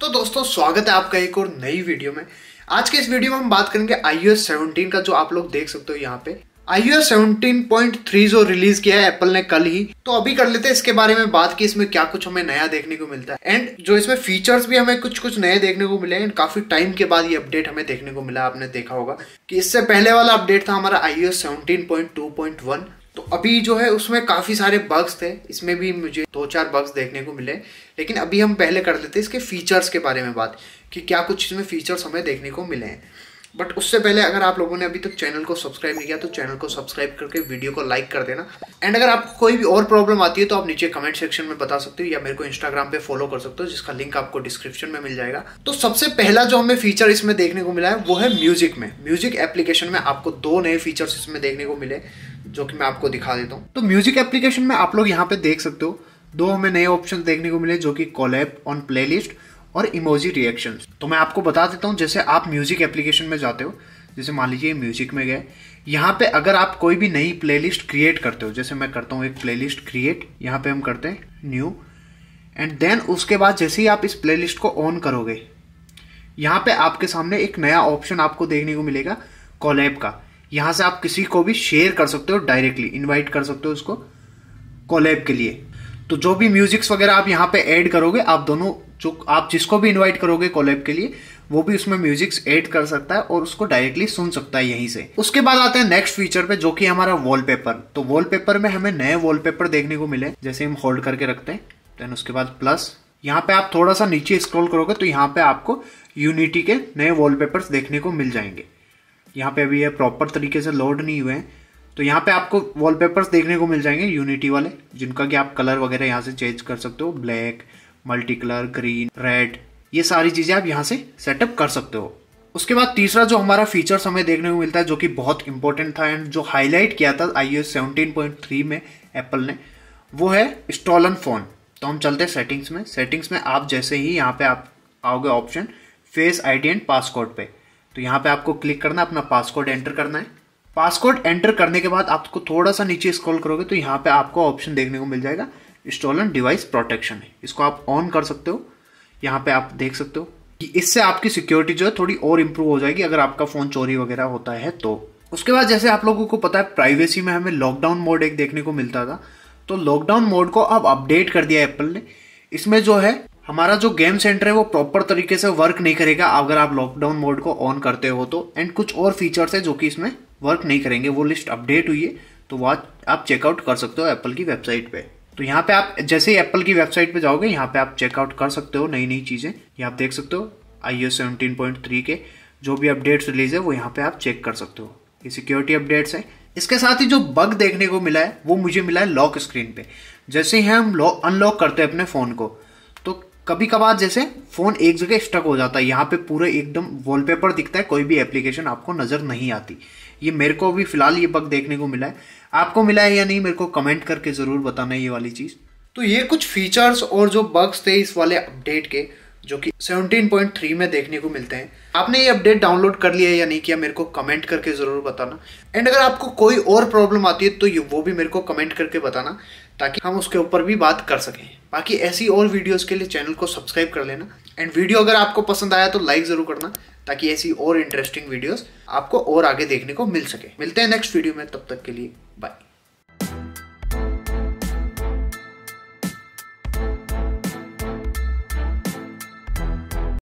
तो दोस्तों स्वागत है आपका एक और नई वीडियो में आज के इस वीडियो में हम बात करेंगे आई सेवनटीन का जो आप लोग देख सकते हो यहाँ पे आई थ्री जो रिलीज किया है एप्पल ने कल ही तो अभी कर लेते हैं इसके बारे में बात की इसमें क्या कुछ हमें नया देखने को मिलता है एंड जो इसमें फीचर्स भी हमें कुछ कुछ नए देखने को मिले एंड काफी टाइम के बाद ये अपडेट हमें देखने को मिला आपने देखा होगा कि इससे पहले वाला अपडेट था हमारा आई वन अभी जो है उसमें काफ़ी सारे बग्स थे इसमें भी मुझे दो चार बग्स देखने को मिले लेकिन अभी हम पहले कर लेते हैं इसके फीचर्स के बारे में बात कि क्या कुछ इसमें फीचर्स हमें देखने को मिले हैं बट उससे पहले अगर आप लोगों ने अभी तक तो चैनल को सब्सक्राइब नहीं किया तो चैनल को सब्सक्राइब करके वीडियो को लाइक कर देना एंड अगर आपको कोई भी और प्रॉब्लम आती है तो आप नीचे कमेंट सेक्शन में बता सकते हो या मेरे को इंस्टाग्राम पे फॉलो कर सकते हो जिसका लिंक आपको डिस्क्रिप्शन में मिल जाएगा तो सबसे पहला जो हमें फीचर इसमें देखने को मिला है वो है म्यूजिक में म्यूजिक एप्लीकेशन में आपको दो नए फीचर्स इसमें देखने को मिले जो कि मैं आपको दिखा देता हूँ तो म्यूजिक एप्लीकेशन में आप लोग यहाँ पे देख सकते हो दो हमें नए ऑप्शन देखने को मिले जो कि कोलैब ऑन प्लेलिस्ट और इमोजी रिएक्शन तो मैं आपको बता देता हूँ जैसे आप म्यूजिक एप्लीकेशन में जाते हो जैसे मान लीजिए म्यूजिक में गए यहाँ पे अगर आप कोई भी नई प्लेलिस्ट क्रिएट करते हो जैसे मैं करता हूँ एक प्लेलिस्ट क्रिएट यहाँ पे हम करते हैं न्यू एंड देन उसके बाद जैसे ही आप इस प्लेलिस्ट को ऑन करोगे यहाँ पे आपके सामने एक नया ऑप्शन आपको देखने को मिलेगा कोलैब का यहां से आप किसी को भी शेयर कर सकते हो डायरेक्टली इनवाइट कर सकते हो उसको कोलैब के लिए तो जो भी म्यूजिक्स वगैरह आप यहाँ पे ऐड करोगे आप दोनों जो आप जिसको भी इनवाइट करोगे कोलैब के लिए वो भी उसमें म्यूजिक्स ऐड कर सकता है और उसको डायरेक्टली सुन सकता है यहीं से उसके बाद आते हैं नेक्स्ट फीचर पे जो कि हमारा वॉलपेपर तो वॉलपेपर में हमें नए वॉलपेपर देखने को मिले जैसे हम होल्ड करके रखते हैं देन उसके बाद प्लस यहाँ पे आप थोड़ा सा नीचे स्क्रॉल करोगे तो यहाँ पे आपको यूनिटी के नए वॉलपेपर्स देखने को मिल जाएंगे यहाँ पे अभी ये प्रॉपर तरीके से लोड नहीं हुए हैं तो यहाँ पे आपको वॉलपेपर्स देखने को मिल जाएंगे यूनिटी वाले जिनका कि आप कलर वगैरह यहाँ से चेंज कर सकते हो black multi colour green red ये सारी चीज़ें आप यहाँ से सेटअप कर सकते हो उसके बाद तीसरा जो हमारा फीचर्स हमें देखने को मिलता है जो कि बहुत इंपॉर्टेंट था एंड जो हाईलाइट किया था आई एस में एप्पल ने वो है स्टॉलन फोन तो हम चलते हैं सेटिंग्स में सेटिंग्स में आप जैसे ही यहाँ पे आप आओगे option face ID and passcode पे तो यहाँ पे आपको क्लिक करना अपना पासकोड एंटर करना है पासकोड एंटर करने के बाद आपको थोड़ा सा नीचे स्क्रॉल करोगे तो यहाँ पे आपको ऑप्शन देखने को मिल जाएगा इंस्टॉलन डिवाइस प्रोटेक्शन है इसको आप ऑन कर सकते हो यहाँ पे आप देख सकते हो कि इससे आपकी सिक्योरिटी जो है थोड़ी और इम्प्रूव हो जाएगी अगर आपका फ़ोन चोरी वगैरह होता है तो उसके बाद जैसे आप लोगों को पता है प्राइवेसी में हमें लॉकडाउन मोड एक देखने को मिलता था तो लॉकडाउन मोड को अब अपडेट कर दिया एप्पल ने इसमें जो है हमारा जो गेम सेंटर है वो प्रॉपर तरीके से वर्क नहीं करेगा अगर आप लॉकडाउन मोड को ऑन करते हो तो एंड कुछ और फीचर्स है जो कि इसमें वर्क नहीं करेंगे वो लिस्ट अपडेट हुई है तो वह आप चेकआउट कर सकते हो एप्पल की वेबसाइट पे तो यहाँ पे आप जैसे ही एप्पल की वेबसाइट पे जाओगे यहाँ पे आप चेकआउट कर सकते हो नई नई चीज़ें ये आप देख सकते हो I S seventeen point three के जो भी अपडेट्स रिलीज है वो यहाँ पे आप चेक कर सकते हो ये सिक्योरिटी अपडेट्स है इसके साथ ही जो बग देखने को मिला है वो मुझे मिला है लॉक स्क्रीन पे जैसे ही हम लॉक अनलॉक करते हैं अपने फ़ोन को कभी कभार जैसे फ़ोन एक जगह स्टक हो जाता है यहाँ पे पूरे एकदम वॉलपेपर दिखता है कोई भी एप्लीकेशन आपको नज़र नहीं आती ये मेरे को अभी फिलहाल ये बग देखने को मिला है आपको मिला है या नहीं मेरे को कमेंट करके ज़रूर बताना है ये वाली चीज़ तो ये कुछ फीचर्स और जो बग्स थे इस वाले अपडेट के जो कि 17.3 में देखने को मिलते हैं आपने ये अपडेट डाउनलोड कर लिया या नहीं किया मेरे को कमेंट करके ज़रूर बताना एंड अगर आपको कोई और प्रॉब्लम आती है तो ये वो भी मेरे को कमेंट करके बताना ताकि हम उसके ऊपर भी बात कर सकें बाकी ऐसी और वीडियोस के लिए चैनल को सब्सक्राइब कर लेना एंड वीडियो अगर आपको पसंद आया तो लाइक ज़रूर करना ताकि ऐसी और इंटरेस्टिंग वीडियोस आपको और आगे देखने को मिल सके मिलते हैं नेक्स्ट वीडियो में तब तक के लिए बाय